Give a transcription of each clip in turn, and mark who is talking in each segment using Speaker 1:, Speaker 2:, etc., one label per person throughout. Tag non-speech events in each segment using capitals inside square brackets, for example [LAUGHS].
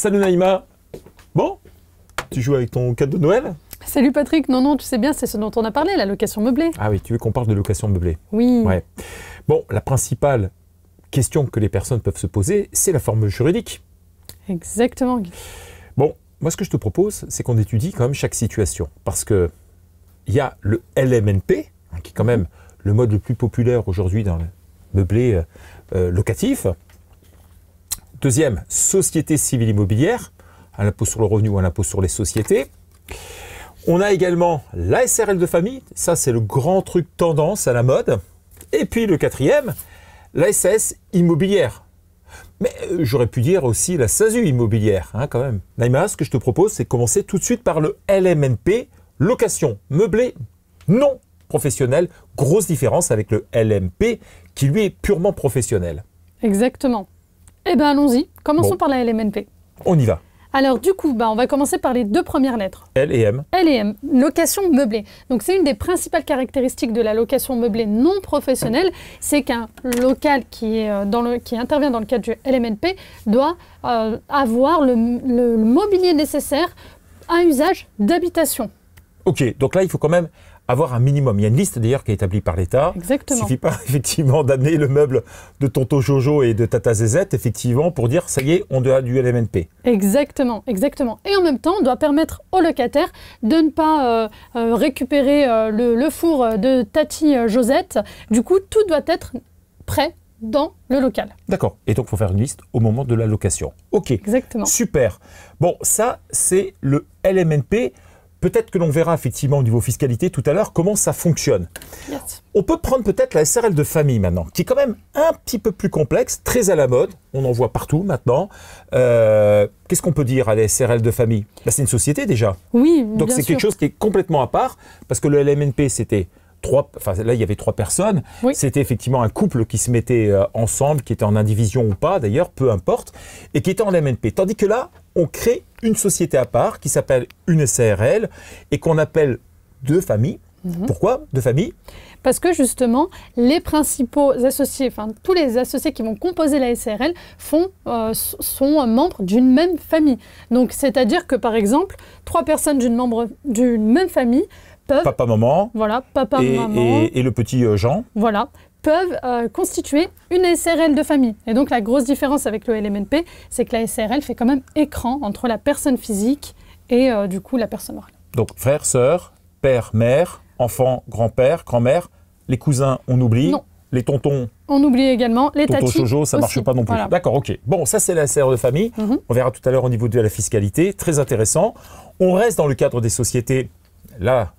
Speaker 1: Salut Naïma. Bon, tu joues avec ton cadeau de Noël
Speaker 2: Salut Patrick, non, non, tu sais bien, c'est ce dont on a parlé, la location meublée.
Speaker 1: Ah oui, tu veux qu'on parle de location meublée Oui. Ouais. Bon, la principale question que les personnes peuvent se poser, c'est la forme juridique.
Speaker 2: Exactement.
Speaker 1: Bon, moi ce que je te propose, c'est qu'on étudie quand même chaque situation. Parce que il y a le LMNP, hein, qui est quand même le mode le plus populaire aujourd'hui dans le meublé euh, euh, locatif. Deuxième, société civile immobilière, à l'impôt sur le revenu ou à l'impôt sur les sociétés. On a également la SRL de famille, ça c'est le grand truc tendance à la mode. Et puis le quatrième, la SS immobilière. Mais euh, j'aurais pu dire aussi la SASU immobilière, hein, quand même. Naïma, ce que je te propose, c'est de commencer tout de suite par le LMNP, location meublée non professionnelle. Grosse différence avec le LMP, qui lui est purement professionnel.
Speaker 2: Exactement. Eh bien, allons-y. Commençons par la LMNP. On y va. Alors du coup, bah, on va commencer par les deux premières lettres. L et M. L et M, location meublée. Donc c'est une des principales caractéristiques de la location meublée non professionnelle, c'est qu'un local qui, est euh, dans le, qui intervient dans le cadre du LMNP doit euh, avoir le, le mobilier nécessaire à usage d'habitation.
Speaker 1: Ok, donc là il faut quand même avoir un minimum. Il y a une liste d'ailleurs qui est établie par l'État. Il
Speaker 2: ne suffit pas
Speaker 1: [LAUGHS] effectivement d'amener le meuble de Tonto Jojo et de Tata Zezette effectivement pour dire ça y est, on doit du LMNP.
Speaker 2: Exactement, exactement. Et en même temps, on doit permettre aux locataires de ne pas euh, euh, récupérer euh, le, four de Tati Josette. Du coup, tout doit être prêt dans le local.
Speaker 1: D'accord. Et donc, il faut faire une liste au moment de la location. OK. Exactement. Super. Bon, ça, c'est le LMNP. Peut-être que l'on verra effectivement au niveau fiscalité tout à l'heure comment ça fonctionne. On peut prendre peut-être la SRL de famille maintenant, qui est quand même un petit peu plus complexe, très à la mode. On en voit partout maintenant. Euh, qu'est-ce qu'on peut dire à la SRL de famille bah, C'est une société déjà.
Speaker 2: Oui, Donc c'est quelque chose
Speaker 1: qui est complètement à part, parce que le LMNP, c'était trois, enfin là il y avait trois personnes. C'était effectivement un couple qui se mettait euh, ensemble, qui était en indivision ou pas d'ailleurs, peu importe, et qui était en LMNP. Tandis que là, on crée une société à part qui s'appelle une SARL et qu'on appelle deux familles. Mhm. Pourquoi deux familles
Speaker 2: Parce que justement, les principaux associés, enfin tous les associés qui vont composer la SRL font, euh, sont membres d'une même famille. Donc c'est-à-dire que par exemple, trois personnes d'une même famille Peuvent, papa, maman. Voilà, papa, maman.
Speaker 1: et, le petit euh, Jean.
Speaker 2: Voilà, peuvent euh, constituer une SRL de famille. Et donc la grosse différence avec le LMNP, c'est que la SRL fait quand même écran entre la personne physique et euh, du coup la personne morale.
Speaker 1: Donc frère, sœur, père, mère, enfant, grand-père, grand-mère, les cousins, on oublie. Les tontons.
Speaker 2: On oublie également les tontons chojos ça ne marche pas non plus.
Speaker 1: D'accord, ok. Bon, ça c'est la SRL de famille. Mhm. On verra tout à l'heure au niveau de la fiscalité. Très intéressant. On reste dans le cadre des sociétés. Là,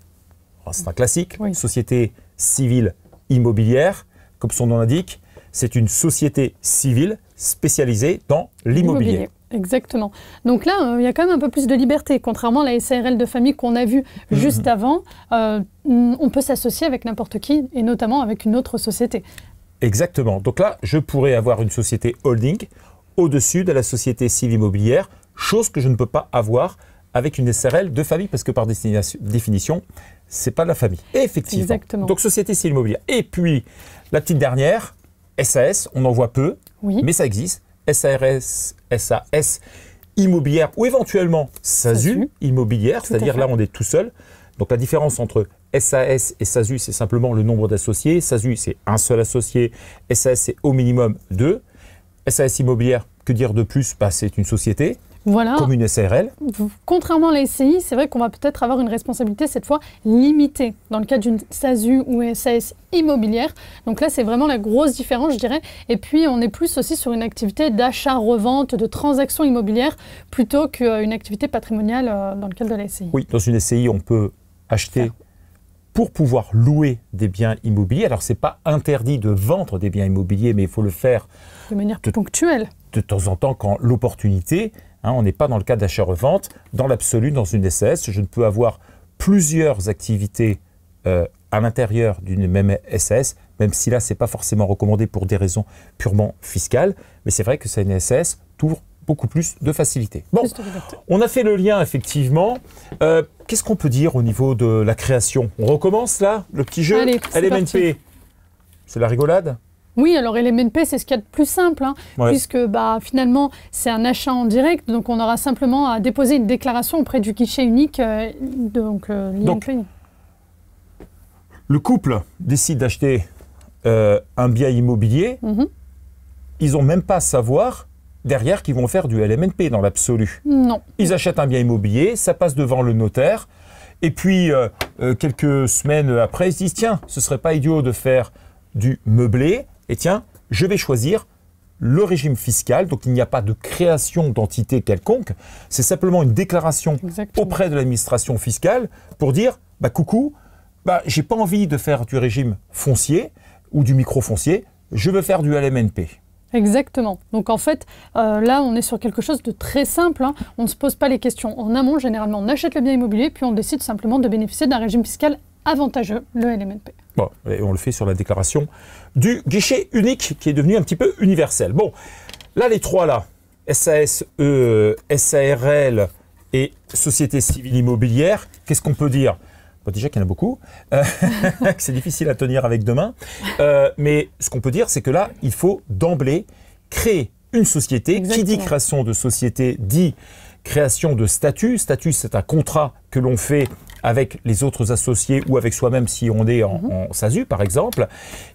Speaker 1: oh, c'est un classique. une Société civile immobilière comme son nom l'indique, c'est une société civile spécialisée dans l'immobilier.
Speaker 2: Exactement. Donc là, euh, il y a quand même un peu plus de liberté, contrairement à la SARL de famille qu'on a vue mm-hmm. juste avant. Euh, on peut s'associer avec n'importe qui, et notamment avec une autre société.
Speaker 1: Exactement. Donc là, je pourrais avoir une société holding au-dessus de la société civile immobilière, chose que je ne peux pas avoir avec une SRL de famille, parce que par définition, c'est pas de la famille. effectivement. Donc société c'est immobilière. Et puis la petite dernière, SAS, on en voit peu, mais ça existe. SARS, SAS immobilière ou éventuellement SASU immobilière, c'est-à-dire là on est tout seul. Donc la différence entre SAS et SASU, c'est simplement le nombre d'associés. SASU, c'est un seul associé. SAS, c'est au minimum deux. SAS immobilière, que dire de plus C'est une société voilà. comme une SARL.
Speaker 2: Contrairement à la SCI, c'est vrai qu'on va peut-être avoir une responsabilité cette fois limitée dans le cas d'une SASU ou SAS immobilière. Donc là, c'est vraiment la grosse différence, je dirais. Et puis, on est plus aussi sur une activité d'achat-revente, de transaction immobilière, plutôt qu'une activité patrimoniale euh, dans le cadre de la SCI. Oui, dans
Speaker 1: une SCI, on peut acheter pour pouvoir louer des biens immobiliers. Alors, ce n'est pas interdit de vendre des biens immobiliers, mais il faut le faire de manière de, ponctuelle. De temps en temps, quand l'opportunité Hein, on n'est pas dans le cas d'achat-revente. Dans l'absolu, dans une SS, je ne peux avoir plusieurs activités euh, à l'intérieur d'une même SS, même si là, ce n'est pas forcément recommandé pour des raisons purement fiscales. Mais c'est vrai que c'est une SAS touvre beaucoup plus de facilité. Bon, on a fait le lien effectivement. Euh, qu'est-ce qu'on peut dire au niveau de la création On recommence là, le petit jeu Allez, LMNP. C'est la rigolade
Speaker 2: oui, alors LMNP, c'est ce qu'il y a de plus simple, hein, puisque bah, finalement, c'est un achat en direct, donc on aura simplement à déposer une déclaration auprès du guichet unique, euh, donc euh,
Speaker 1: le couple décide d'acheter euh, un bien immobilier, mhm. ils n'ont même pas à savoir derrière qu'ils vont faire du LMNP dans l'absolu. Non. Ils achètent un bien immobilier, ça passe devant le notaire, et puis quelques semaines après, ils se disent, tiens, ce serait pas idiot de faire du meublé, et eh tiens, je vais choisir le régime fiscal, donc il n'y a pas de création d'entité quelconque, c'est simplement une déclaration auprès de l'administration fiscale pour dire, bah coucou, bah j'ai pas envie de faire du régime foncier ou du micro-foncier, je veux faire du LMNP.
Speaker 2: Exactement. Donc en fait, euh, là, on est sur quelque chose de très simple. Hein. On ne se pose pas les questions en amont. Généralement, on achète le bien immobilier, puis on décide simplement de bénéficier d'un régime fiscal avantageux, le LMNP.
Speaker 1: Bon, et on le fait sur la déclaration du guichet unique qui est devenu un petit peu universel. Bon, là, les trois là, SAS, E, SARL et Société Civile Immobilière, qu'est-ce qu'on peut dire bon, Déjà qu'il y en a beaucoup, euh, [LAUGHS] c'est difficile à tenir avec demain. mains, euh, mais ce qu'on peut dire, c'est que là, il faut d'emblée créer une société. Qui dit création de société dit création de statut. Statut, c'est un contrat que l'on fait avec les autres associés ou avec soi-même si on est en, mhm. SASU par exemple.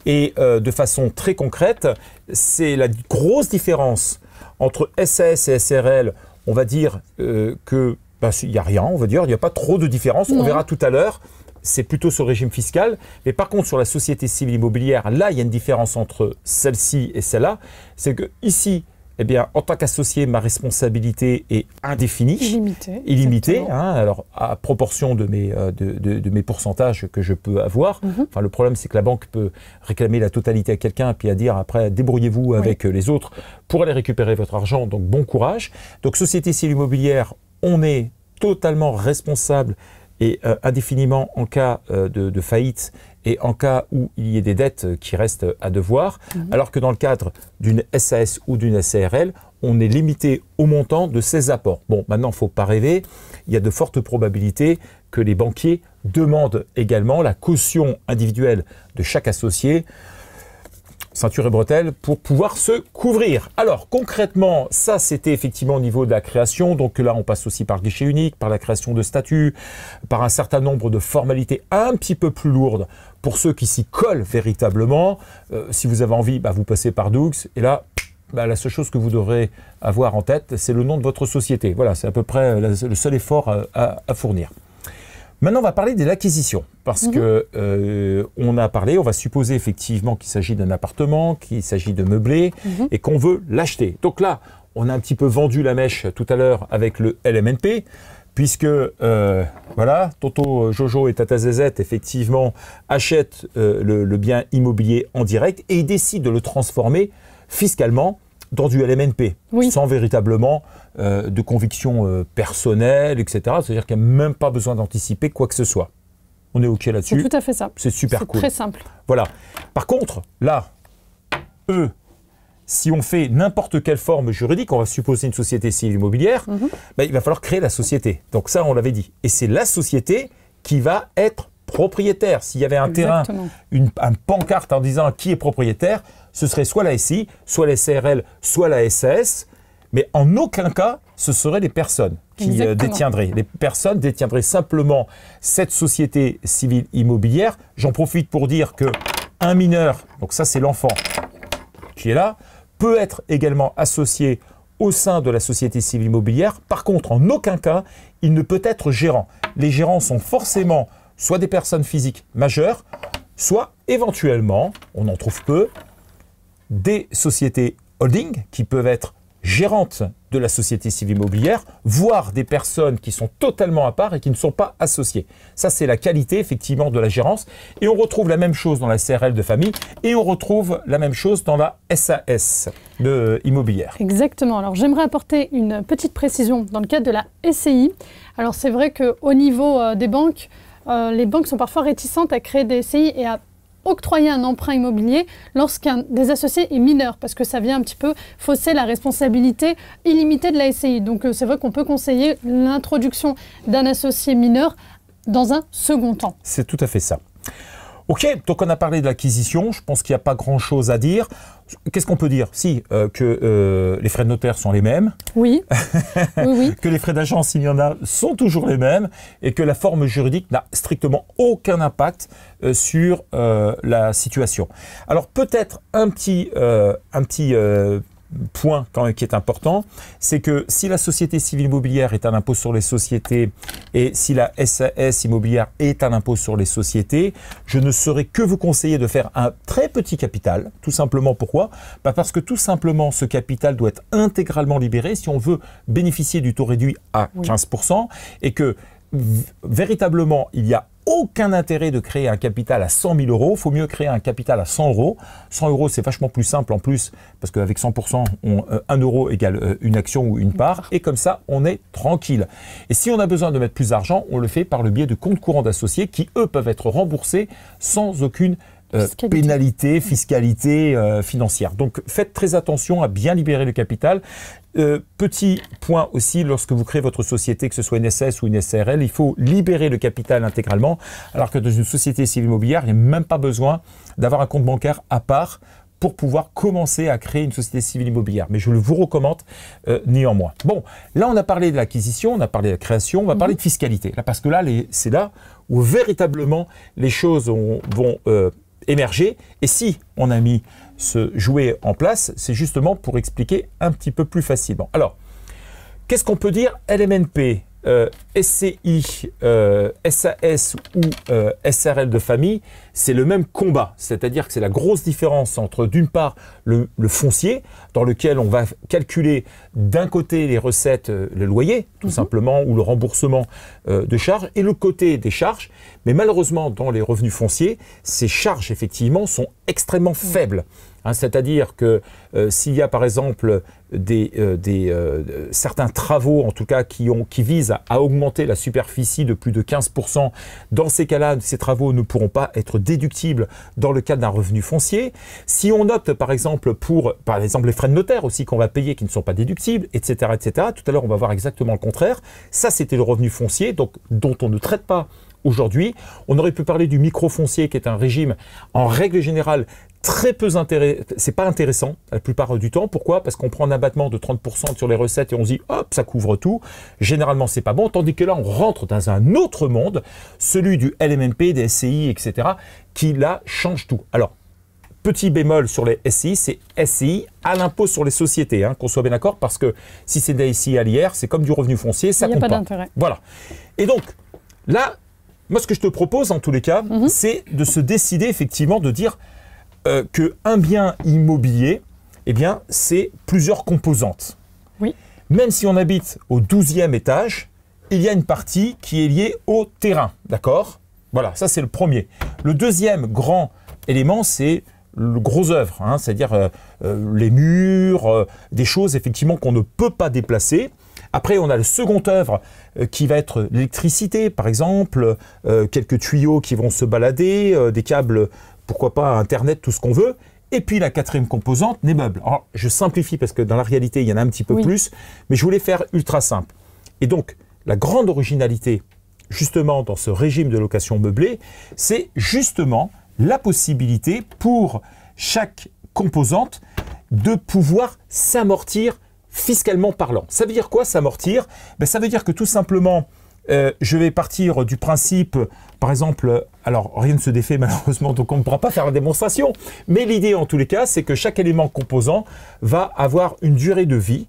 Speaker 1: Et euh, de façon très concrète, c'est la grosse différence entre SAS et SRL. On va dire euh, qu'il bah, n'y a rien, on va dire, il n'y a pas trop de différence. On verra tout à l'heure c'est plutôt sur le régime fiscal. Mais par contre, sur la société civile immobilière, là, il y a une différence entre celle-ci et celle-là. C'est que ici, eh bien, en tant qu'associé, ma responsabilité est indéfinie, illimitée, illimitée hein. alors à proportion de mes, euh, de, mes pourcentages que je peux avoir. Mhm. Enfin, le problème, c'est que la banque peut réclamer la totalité à quelqu'un, puis à dire après, débrouillez-vous avec euh, les autres pour aller récupérer votre argent. Donc, bon courage. Donc, société civile immobilière, on est totalement responsable et euh, indéfiniment en cas euh, de, faillite et en cas où il y ait des dettes euh, qui restent à devoir, mhm. alors que dans le cadre d'une SAS ou d'une SARL, on est limité au montant de ces apports. Bon, maintenant, il ne faut pas rêver, il y a de fortes probabilités que les banquiers demandent également la caution individuelle de chaque associé ceinture et bretelles pour pouvoir se couvrir. Alors concrètement, ça c'était effectivement au niveau de la création, donc là on passe aussi par guichet unique, par la création de statues, par un certain nombre de formalités un petit peu plus lourdes pour ceux qui s'y collent véritablement. Euh, si vous avez envie, bah, vous passez par Doux et là bah, la seule chose que vous devrez avoir en tête, c'est le nom de votre société. Voilà, c'est à peu près le seul effort euh, à fournir. Maintenant, on va parler de l'acquisition, parce qu'on mhm. que euh, on a parlé, on va supposer effectivement qu'il s'agit d'un appartement, qu'il s'agit de meublé, mhm. et qu'on veut l'acheter. Donc là, on a un petit peu vendu la mèche tout à l'heure avec le LMNP, puisque euh, voilà, Toto, Jojo et Tata Zezette, effectivement, achètent euh, le, bien immobilier en direct et ils décident de le transformer fiscalement dans du LMNP, sans véritablement euh, de convictions euh, personnelles, personnelle, etc. C'est-à-dire qu'il n'y a même pas besoin d'anticiper quoi que ce soit. On est OK là-dessus. C'est tout à fait ça. C'est super cool. très simple. Voilà. Par contre, là, eux, si on fait n'importe quelle forme juridique, on va supposer une société civile immobilière, mhm. bah, il va falloir créer la société. Donc ça, on l'avait dit. Et c'est la société qui va être propriétaire. S'il y avait un terrain, une un pancarte en disant qui est propriétaire, ce serait soit la SI, soit la SRL, soit la SAS mais en aucun cas, ce seraient les personnes qui euh, détiendraient. Les personnes détiendraient simplement cette société civile immobilière. J'en profite pour dire que un mineur, donc ça c'est l'enfant qui est là, peut être également associé au sein de la société civile immobilière. Par contre, en aucun cas, il ne peut être gérant. Les gérants sont forcément soit des personnes physiques majeures, soit éventuellement, on en trouve peu, des sociétés holding qui peuvent être gérante de la société civile immobilière, voire des personnes qui sont totalement à part et qui ne sont pas associées. Ça, c'est la qualité effectivement de la gérance. Et on retrouve la même chose dans la CRL de famille et on retrouve la même chose dans la SAS de euh, immobilière.
Speaker 2: Exactement. Alors j'aimerais apporter une petite précision dans le cadre de la SCI. Alors c'est vrai qu'au niveau euh, des banques, euh, les banques sont parfois réticentes à créer des SCI et à octroyer un emprunt immobilier lorsqu'un des associés est mineur, parce que ça vient un petit peu fausser la responsabilité illimitée de la SCI. Donc euh, c'est vrai qu'on peut conseiller l'introduction d'un associé mineur dans un second temps.
Speaker 1: C'est tout à fait ça. Ok, donc on a parlé de l'acquisition, je pense qu'il n'y a pas grand-chose à dire. Qu'est-ce qu'on peut dire Si, euh, que euh, les frais de notaire sont les mêmes. Oui. [LAUGHS] Que les frais d'agence, s'il y en a, sont toujours les mêmes. Et que la forme juridique n'a strictement aucun impact euh, sur la situation. Alors peut-être un petit, un petit point quand, qui est important, c'est que si la société civile immobilière est un impôt sur les sociétés et si la SAS immobilière est un impôt sur les sociétés, je ne saurais que vous conseiller de faire un très petit capital. Tout simplement pourquoi bah, Parce que tout simplement ce capital doit être intégralement libéré si on veut bénéficier du taux réduit à 15% et que véritablement il y a aucun intérêt de créer un capital à 100 000 euros. Il faut mieux créer un capital à 100 euros. 100 euros, c'est vachement plus simple en plus, parce qu'avec 100%, euh, un 1 euro égale euh, une action ou une part. Et comme ça, on est tranquille. Et si on a besoin de mettre plus d'argent, on le fait par le biais de comptes courants d'associés qui, eux, peuvent être remboursés sans aucune euh, pénalité, fiscalité financière. Donc faites très attention à bien libérer le capital. Euh, petit point aussi, lorsque vous créez votre société, que ce soit une SS ou une SRL, il faut libérer le capital intégralement, alors que dans une société civile immobilière, il n'y a même pas besoin d'avoir un compte bancaire à part pour pouvoir commencer à créer une société civile immobilière. Mais je le vous recommande euh, néanmoins. Bon, là on a parlé de l'acquisition, on a parlé de la création, on va mhm. parler de fiscalité. Là, parce que là, c'est là où véritablement les choses vont... Euh, émerger. Et si on a mis ce jouet en place, c'est justement pour expliquer un petit peu plus facilement. Alors, qu'est-ce qu'on peut dire LMNP euh, SCI, SAS euh, ou euh, SRL de famille, c'est le même combat. C'est-à-dire que c'est la grosse différence entre, d'une part, le, foncier, dans lequel on va calculer d'un côté les recettes, le loyer, tout mhm. simplement, ou le remboursement de charges, et le côté des charges. Mais malheureusement, dans les revenus fonciers, ces charges, effectivement, sont extrêmement faibles. Hein, c'est-à-dire que euh, s'il y a par exemple des, euh, euh, certains travaux, en tout cas, qui, visent à, augmenter la superficie de plus de 15%, dans ces cas-là, ces travaux ne pourront pas être déductibles dans le cadre d'un revenu foncier. Si on opte par exemple pour par exemple, les frais de notaire aussi qu'on va payer qui ne sont pas déductibles, etc. etc. tout à l'heure, on va voir exactement le contraire. Ça, c'était le revenu foncier, donc, dont on ne traite pas aujourd'hui. On aurait pu parler du microfoncier, qui est un régime en règle générale très peu intéressant, c'est pas intéressant la plupart du temps. Pourquoi Parce qu'on prend un abattement de 30% sur les recettes et on se dit hop, ça couvre tout. Généralement, c'est pas bon. Tandis que là, on rentre dans un autre monde, celui du LMMP, des SCI, etc., qui là change tout. Alors, petit bémol sur les SCI, c'est SCI à l'impôt sur les sociétés, hein, qu'on soit bien d'accord, parce que si c'est des SCI à l'IR, c'est comme du revenu foncier, ça Il compte a pas. d'intérêt. Voilà. Et donc, là, moi, ce que je te propose, en tous les cas, mhm. c'est de se décider effectivement de dire euh, qu'un bien immobilier, eh bien, c'est plusieurs composantes. Oui. Même si on habite au 12e étage, il y a une partie qui est liée au terrain, d'accord Voilà, ça c'est le premier. Le deuxième grand élément, c'est le gros œuvre, hein, c'est-à-dire euh, euh, les murs, des choses effectivement qu'on ne peut pas déplacer. Après, on a le second œuvre qui va être l'électricité, par exemple, quelques tuyaux qui vont se balader, des câbles pourquoi pas Internet, tout ce qu'on veut. Et puis la quatrième composante, les meubles. Alors, je simplifie parce que dans la réalité, il y en a un petit peu plus, mais je voulais faire ultra simple. Et donc, la grande originalité, justement, dans ce régime de location meublée, c'est justement la possibilité pour chaque composante de pouvoir s'amortir fiscalement parlant. Ça veut dire quoi s'amortir ben, Ça veut dire que tout simplement, euh, je vais partir du principe, par exemple, alors rien ne se défait [LAUGHS] malheureusement, donc on ne pourra pas faire la démonstration, mais l'idée en tous les cas, c'est que chaque élément composant va avoir une durée de vie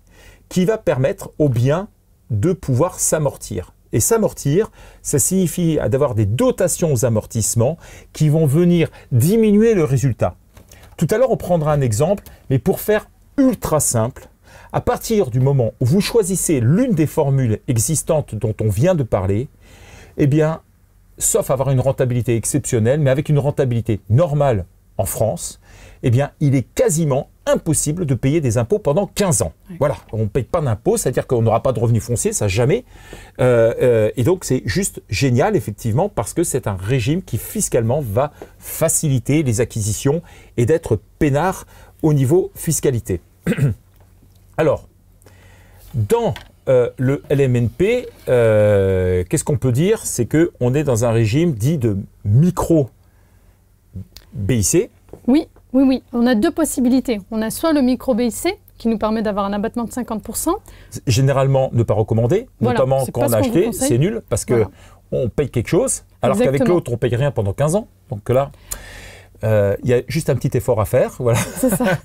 Speaker 1: qui va permettre au bien de pouvoir s'amortir. Et s'amortir, ça signifie d'avoir des dotations aux amortissements qui vont venir diminuer le résultat. Tout à l'heure, on prendra un exemple, mais pour faire ultra simple, à partir du moment où vous choisissez l'une des formules existantes dont on vient de parler, eh bien, sauf avoir une rentabilité exceptionnelle, mais avec une rentabilité normale en France, eh bien, il est quasiment impossible de payer des impôts pendant 15 ans. Voilà, on ne paye pas d'impôts, c'est-à-dire qu'on n'aura pas de revenus fonciers, ça jamais. Euh, euh, et donc c'est juste génial, effectivement, parce que c'est un régime qui fiscalement va faciliter les acquisitions et d'être peinard au niveau fiscalité. [CLEARS THROAT] Alors, dans euh, le LMNP, euh, qu'est-ce qu'on peut dire C'est qu'on est dans un régime dit de micro-BIC.
Speaker 2: Oui, oui, oui. On a deux possibilités. On a soit le micro-BIC, qui nous permet d'avoir un abattement de 50%.
Speaker 1: Généralement, ne pas recommander, notamment quand on a acheté, c'est nul, parce qu'on paye quelque chose, alors qu'avec l'autre, on ne paye rien pendant 15 ans. Donc là... Euh, il y a juste un petit effort à faire. Voilà. [LAUGHS]
Speaker 2: ça.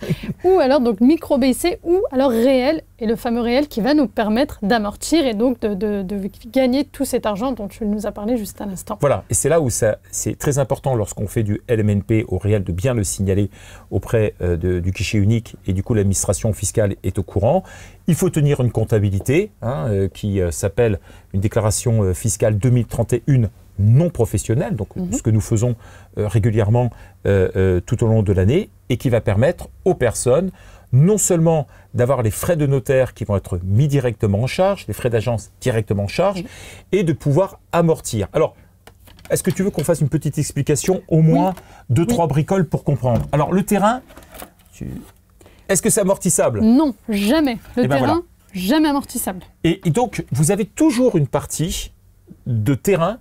Speaker 2: ou alors donc micro BIC ou alors réel, et le fameux réel qui va nous permettre d'amortir et donc de, gagner tout cet argent dont tu nous as parlé juste à l'instant.
Speaker 1: Voilà, et c'est là où c'est très important lorsqu'on fait du LMNP au réel de bien le signaler auprès euh, du guichet unique et du coup l'administration fiscale est au courant. Il faut tenir une comptabilité hein, euh, qui s'appelle une déclaration fiscale 2031 non professionnel, donc mhm. ce que nous faisons euh, régulièrement euh, euh, tout au long de l'année, et qui va permettre aux personnes non seulement d'avoir les frais de notaire qui vont être mis directement en charge, les frais d'agence directement en charge, et de pouvoir amortir. Alors, est-ce que tu veux qu'on fasse une petite explication, au moins deux, trois bricoles pour comprendre Alors, le terrain, est-ce que c'est amortissable Non,
Speaker 2: jamais. Le eh ben terrain, jamais amortissable.
Speaker 1: et donc, vous avez toujours une partie de terrain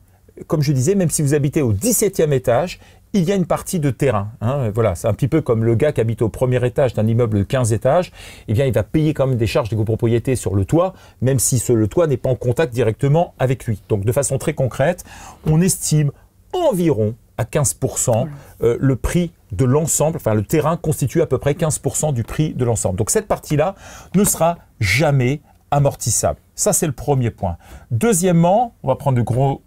Speaker 1: comme je disais, même si vous habitez au 17e étage, il y a une partie de terrain. Hein, voilà, c'est un petit peu comme le gars qui habite au premier étage d'un immeuble de 15 étages. Eh bien, il va payer quand même des charges de copropriété sur le toit, même si ce, le toit n'est pas en contact directement avec lui. Donc, de façon très concrète, on estime environ à 15% euh, le prix de l'ensemble, enfin le terrain constitue à peu près 15% du prix de l'ensemble. Donc cette partie-là ne sera jamais amortissable. Ça, c'est le premier point. Deuxièmement, on va prendre de gros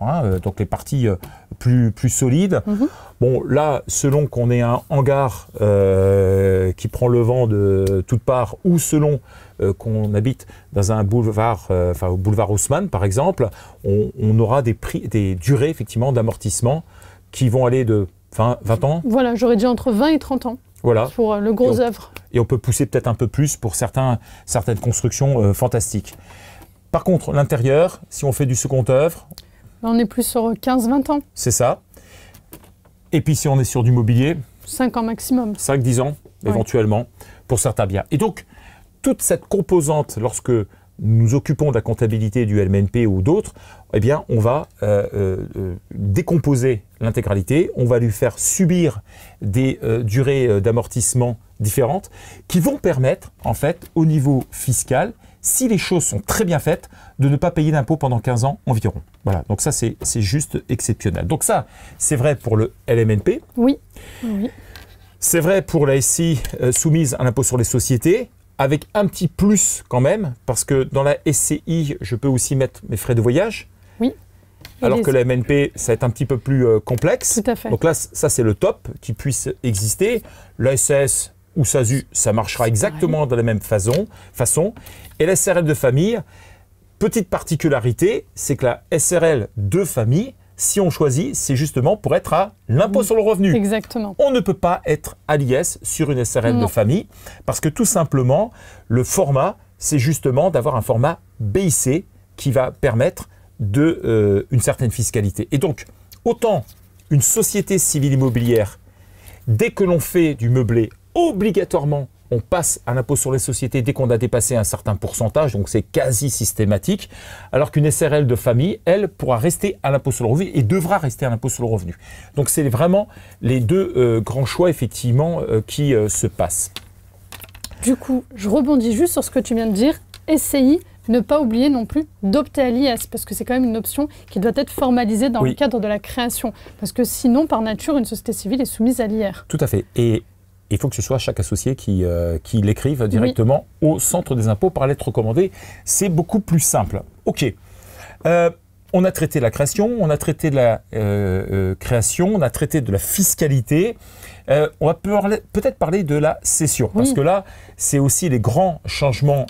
Speaker 1: Hein, euh, donc les parties euh, plus, plus solides. Mhm. Bon, là, selon qu'on ait un hangar euh, qui prend le vent de toutes parts, ou selon qu'on habite dans un boulevard, enfin au boulevard Haussmann par exemple, on, aura des, prix, des durées effectivement d'amortissement qui vont aller de 20, 20 ans.
Speaker 2: Voilà, j'aurais dit entre 20 et 30 ans. Voilà. Pour le gros œuvre.
Speaker 1: Et on peut pousser peut-être un peu plus pour certains, certaines constructions fantastiques. Par contre, l'intérieur, si on fait du second œuvre,
Speaker 2: on est plus sur 15-20 euh, ans.
Speaker 1: C'est ça. Et puis si on est sur du mobilier
Speaker 2: 5 ans maximum.
Speaker 1: 5-10 ans, éventuellement, pour certains biens. Et donc, toute cette composante, lorsque nous occupons de la comptabilité du LMNP ou d'autres, eh bien, on va euh, euh, décomposer l'intégralité, on va lui faire subir des durées d'amortissement différentes qui vont permettre, en fait, au niveau fiscal, si les choses sont très bien faites, de ne pas payer d'impôts pendant 15 ans environ. Voilà, donc ça c'est juste exceptionnel. Donc ça, c'est vrai pour le LMNP.
Speaker 2: Oui. oui.
Speaker 1: C'est vrai pour la SCI euh, soumise à l'impôt sur les sociétés, avec un petit plus quand même, parce que dans la SCI, je peux aussi mettre mes frais de voyage.
Speaker 2: Oui. alors que la
Speaker 1: MNP, ça va être un petit peu plus euh, complexe. Tout à fait. Donc là, ça c'est le top qui puisse exister. La ou SASU, ça marchera exactement de la même façon. Et la SRL de famille, petite particularité, c'est que la SRL de famille, si on choisit, c'est justement pour être à l'impôt sur le revenu. Exactement. On ne peut pas être à l'IS sur une SRL de famille parce que tout simplement, le format, c'est justement d'avoir un format BIC qui va permettre de, euh, une certaine fiscalité. Et donc, autant une société civile immobilière, dès que l'on fait du meublé obligatoirement on passe à l'impôt sur les sociétés dès qu'on a dépassé un certain pourcentage, donc c'est quasi systématique, alors qu'une SRL de famille, elle, pourra rester à l'impôt sur le revenu et devra rester à l'impôt sur le revenu. Donc c'est vraiment les deux euh, grands choix, effectivement, euh, qui euh, se passent.
Speaker 2: Du coup, je rebondis juste sur ce que tu viens de dire. SCI, ne pas oublier non plus d'opter à l'IS, parce que c'est quand même une option qui doit être formalisée dans le cadre de la création. Parce que sinon, par nature, une société civile est soumise à l'IR.
Speaker 1: Tout à fait. Et il faut que ce soit chaque associé qui, euh, qui l'écrive directement au centre des impôts par lettre recommandée. C'est beaucoup plus simple. OK. Euh, on a traité de la création, on a traité de la euh, création, on a traité de la fiscalité. on va peut-être parler de la cession, parce que là, c'est aussi les grands changements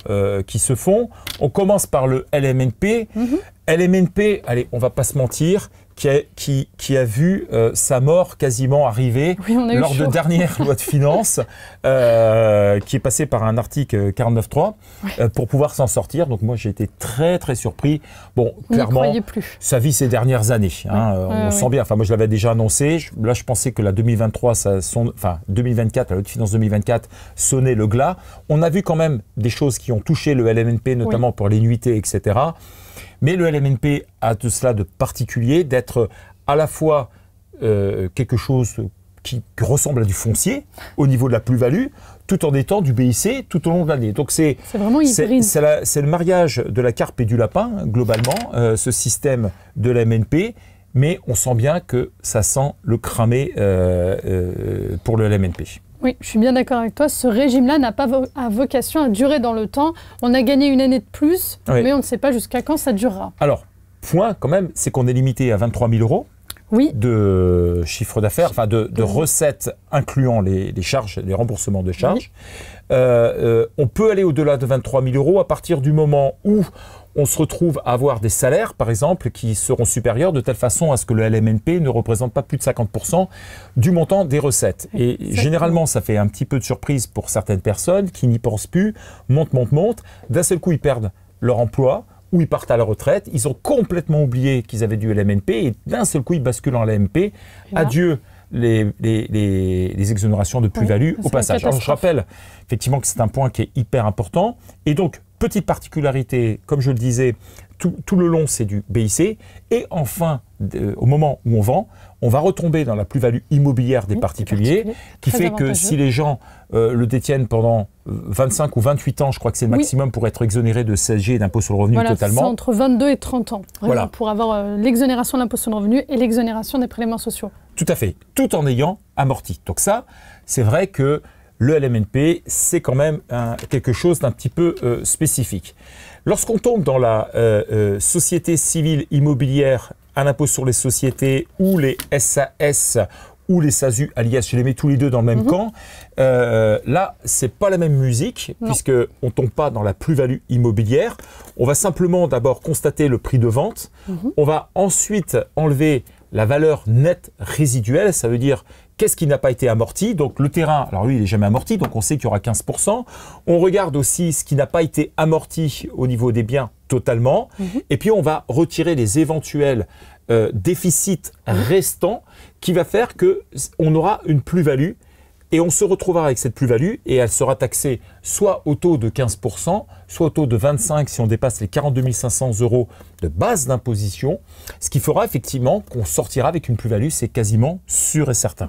Speaker 1: qui se font. On commence par le LMNP. Mhm. LMNP, allez, on va pas se mentir, qui a, qui, a vu euh, sa mort quasiment arriver lors de dernière loi de finances, euh, qui est passée par un article 49.3 euh, pour pouvoir s'en sortir. Donc moi j'ai été très très surpris. Bon, clairement, plus. sa vie ces dernières années, hein, on sent bien. Enfin moi je l'avais déjà annoncé. là je pensais que la 2023, ça enfin 2024, la loi de finances 2024 sonnait le glas. On a vu quand même des choses qui ont touché le LMNP, notamment pour les nuitées, etc. Mais le LMNP a de cela de particulier d'être à la fois euh, quelque chose qui ressemble à du foncier au niveau de la plus-value, tout en étant du BIC tout au long de l'année. Donc c'est c'est le mariage de la carpe et du lapin globalement euh, ce système de LMNP, mais on sent bien que ça sent le cramer euh, pour le LMNP.
Speaker 2: Oui, je suis bien d'accord avec toi. Ce régime-là n'a pas vocation à durer dans le temps. On a gagné une année de plus, mais on ne sait pas jusqu'à quand ça durera.
Speaker 1: Alors, point quand même, c'est qu'on est limité à 23 000 euros de chiffre d'affaires, enfin de, recettes incluant les, charges, les remboursements de charges. Euh, euh, on peut aller au-delà de 23 000 euros à partir du moment où on se retrouve à avoir des salaires, par exemple, qui seront supérieurs de telle façon à ce que le LMNP ne représente pas plus de 50% du montant des recettes. Et généralement, ça fait un petit peu de surprise pour certaines personnes qui n'y pensent plus, monte, monte, monte. D'un seul coup, ils perdent leur emploi, ou ils partent à la retraite. Ils ont complètement oublié qu'ils avaient du LMNP et d'un seul coup, ils basculent en LMP. Adieu les, les, exonérations de plus-value au passage. je rappelle effectivement que c'est un point qui est hyper important. Et donc, Petite particularité, comme je le disais, tout, le long c'est du BIC. Et enfin, au moment où on vend, on va retomber dans la plus-value immobilière des mmh, particuliers, qui fait que si les gens euh, le détiennent pendant 25 euh, ou 28 ans, je crois que c'est le maximum pour être exonéré de CSG et d'impôt sur le revenu totalement. C'est entre
Speaker 2: 22 et 30 ans, voilà. pour avoir euh, l'exonération de l'impôt sur le revenu et l'exonération des prélèvements sociaux.
Speaker 1: Tout à fait, tout en ayant amorti. Donc ça, c'est vrai que le LMNP, c'est quand même quelque chose d'un petit peu euh, spécifique. Lorsqu'on tombe dans la euh, euh, société civile immobilière, un impôt sur les sociétés ou les SAS ou les SASU alias, je les mets tous les deux dans le même mhm. camp. là, c'est pas la même musique puisque on tombe pas dans la plus-value immobilière. On va simplement d'abord constater le prix de vente. Mhm. On va ensuite enlever la valeur nette résiduelle, ça veut dire Qu'est-ce qui n'a pas été amorti Donc le terrain, alors lui, il n'est jamais amorti, donc on sait qu'il y aura 15%. On regarde aussi ce qui n'a pas été amorti au niveau des biens totalement. Mhm. Et puis on va retirer les éventuels euh, déficits mhm. restants qui va faire que aura une plus-value et on se retrouvera avec cette plus-value et elle sera taxée soit au taux de 15%, soit au taux de 25% si on dépasse les 42 500 euros de base d'imposition, ce qui fera effectivement qu'on sortira avec une plus-value, c'est quasiment sûr et certain.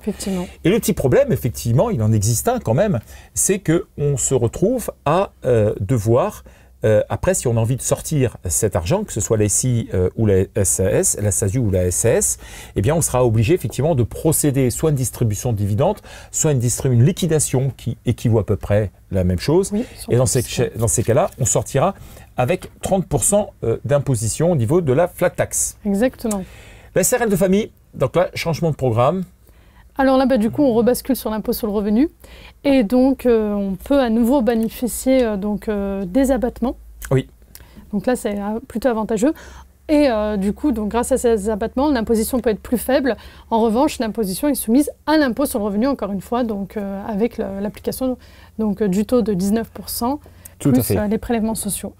Speaker 1: Et le petit problème, effectivement, il en existe un quand même, c'est qu'on se retrouve à euh, devoir euh, après, si on a envie de sortir cet argent, que ce soit la SI euh, ou la SAS, la SASU ou la SAS, eh bien, on sera obligé effectivement de procéder soit à une distribution de dividendes, soit à une, liquidation qui équivaut à peu près la même chose. et dans ces, dans ces cas-là, on sortira avec 30% euh, d'imposition au niveau de la flat tax. Exactement. La SRL de famille, donc là, changement de programme,
Speaker 2: alors là, bah, du coup, on rebascule sur l'impôt sur le revenu. Et donc, euh, on peut à nouveau bénéficier euh, donc, euh, des abattements. Oui. Donc là, c'est plutôt avantageux. Et du coup, donc, grâce à ces abattements, l'imposition peut être plus faible. En revanche, l'imposition est soumise à l'impôt sur le revenu, encore une fois, donc, avec l'application donc, du taux de 19%, plus les prélèvements sociaux.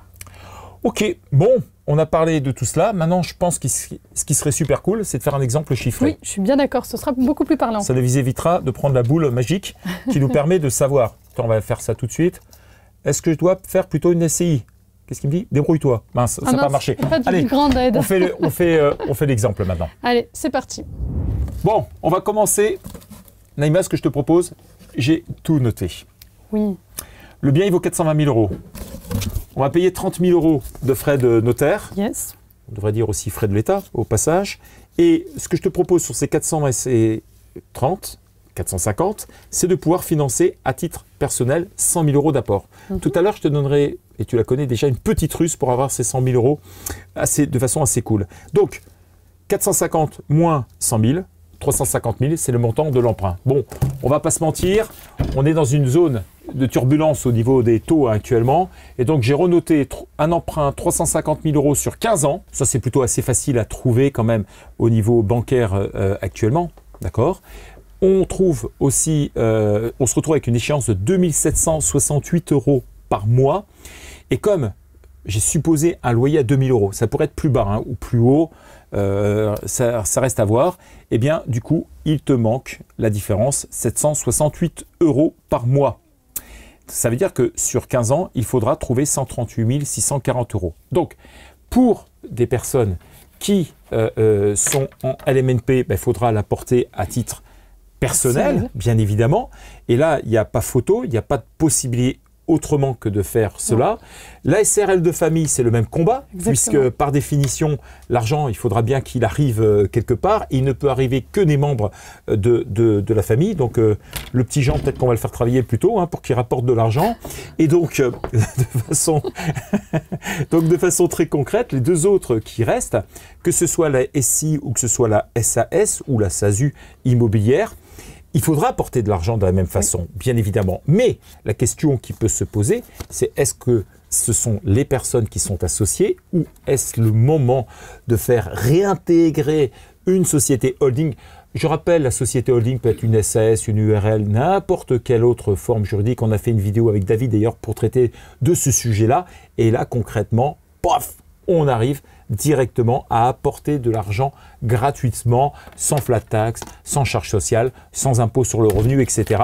Speaker 1: Ok, bon, on a parlé de tout cela. Maintenant, je pense que ce qui serait super cool, c'est de faire un exemple chiffré. Oui, je
Speaker 2: suis bien d'accord. Ce sera beaucoup plus parlant. Ça
Speaker 1: nous évitera de prendre la boule magique qui nous [LAUGHS] permet de savoir. On va faire ça tout de suite. Est-ce que je dois faire plutôt une SCI Qu'est-ce qu'il me dit Débrouille-toi. Mince, ça ah n'a pas marché. Allez, on fait, euh, on fait l'exemple maintenant.
Speaker 2: Allez, c'est parti.
Speaker 1: Bon, on va commencer. Naïma, ce que je te propose, j'ai tout noté. Oui. Le bien, il vaut 420 000 euros. On va payer 30 000 euros de frais de notaire. Yes. On devrait dire aussi frais de l'État, au passage. Et ce que je te propose sur ces 430, 450, c'est de pouvoir financer à titre personnel 100 000 euros d'apport. Mhm. Tout à l'heure, je te donnerai, et tu la connais déjà, une petite ruse pour avoir ces 100 000 euros de façon assez cool. Donc, 450 moins 100 000, 350 000, c'est le montant de l'emprunt. Bon, on va pas se mentir, on est dans une zone de turbulence au niveau des taux actuellement. Et donc j'ai renoté un emprunt 350 000 euros sur 15 ans. Ça c'est plutôt assez facile à trouver quand même au niveau bancaire euh, euh, actuellement. D'accord On trouve aussi, euh, on se retrouve avec une échéance de 2768 euros par mois. Et comme j'ai supposé un loyer à 2000 euros, ça pourrait être plus bas hein, ou plus haut, euh, ça, reste à voir, et eh bien du coup, il te manque la différence, 768 euros par mois. Ça veut dire que sur 15 ans, il faudra trouver 138 640 euros. Donc, pour des personnes qui euh, euh, sont en LMNP, ben, il faudra la porter à titre personnel, bien évidemment. Et là, il n'y a pas photo, il n'y a pas de possibilité autrement que de faire cela. La SRL de famille, c'est le même combat, puisque par définition, l'argent, il faudra bien qu'il arrive euh, quelque part. il ne peut arriver que des membres euh, de, la famille. Donc euh, le petit Jean, peut-être qu'on va le faire travailler plus tôt hein, pour qu'il rapporte de l'argent. Et donc, [LAUGHS] de façon [LAUGHS] donc de façon très concrète, les deux autres qui restent, que ce soit la SI ou que ce soit la SAS ou la SASU immobilière, il faudra apporter de l'argent de la même façon, bien évidemment. Mais la question qui peut se poser, c'est est-ce que ce sont les personnes qui sont associées ou est-ce le moment de faire réintégrer une société holding je rappelle, la société holding peut être une SAS, une URL, n'importe quelle autre forme juridique. On a fait une vidéo avec David d'ailleurs pour traiter de ce sujet-là. Et là, concrètement, pof, on arrive directement à apporter de l'argent gratuitement, sans flat tax, sans charge sociale, sans impôt sur le revenu, etc.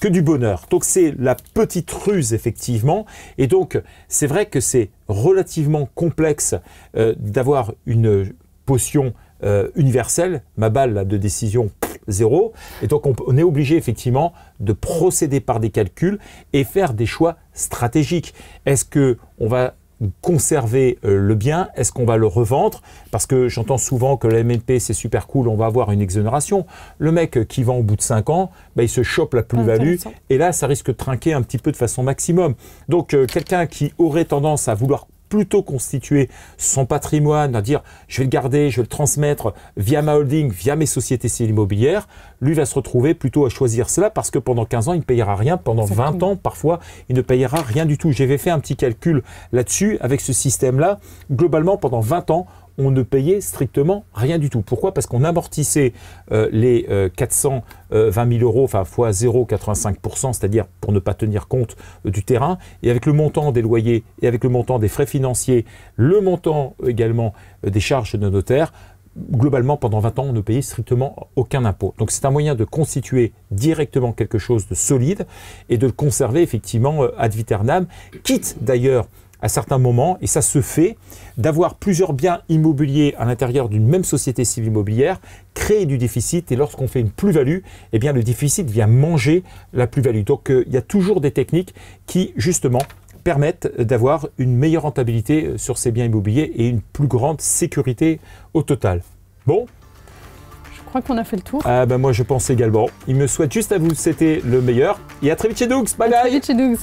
Speaker 1: Que du bonheur. Donc c'est la petite ruse, effectivement. Et donc c'est vrai que c'est relativement complexe euh, d'avoir une potion euh, universelle. Ma balle de décision, zéro. Et donc, on, est obligé effectivement de procéder par des calculs et faire des choix stratégiques. Est-ce que va conserver euh, le bien Est-ce qu'on va le revendre Parce que j'entends souvent que la MNP, c'est super cool, on va avoir une exonération. Le mec qui vend au bout de 5 ans, bah, il se chope la plus-value. Et là, ça risque de trinquer un petit peu de façon maximum. Donc, euh, quelqu'un qui aurait tendance à vouloir plutôt constituer son patrimoine, à dire je vais le garder, je vais le transmettre via ma holding, via mes sociétés immobilières, lui va se retrouver plutôt à choisir cela parce que pendant 15 ans, il ne payera rien, pendant 20 ans, parfois, il ne payera rien du tout. J'avais fait un petit calcul là-dessus avec ce système-là. Globalement, pendant 20 ans, on ne payait strictement rien du tout. Pourquoi Parce qu'on amortissait euh, les 420 euh, 000 euh, euros, enfin fois 0,85%, c'est-à-dire pour ne pas tenir compte du terrain. Et avec le montant des loyers et avec le montant des frais financiers, le montant également des charges de notaire, globalement, pendant 20 ans, on ne payait strictement aucun impôt. Donc c'est un moyen de constituer directement quelque chose de solide et de le conserver effectivement ad viternam, quitte d'ailleurs à certains moments, et ça se fait, d'avoir plusieurs biens immobiliers à l'intérieur d'une même société civile immobilière, créer du déficit, et lorsqu'on fait une plus-value, et eh bien le déficit vient manger la plus-value. Donc euh, il y a toujours des techniques qui, justement, permettent d'avoir une meilleure rentabilité euh, sur ces biens immobiliers et une plus grande sécurité au total. Bon,
Speaker 2: je crois qu'on a fait le tour.
Speaker 1: Ah ben moi je pense également. Il me souhaite juste à vous, c'était le meilleur. Et à très vite chez Dougs. Bye
Speaker 2: bye.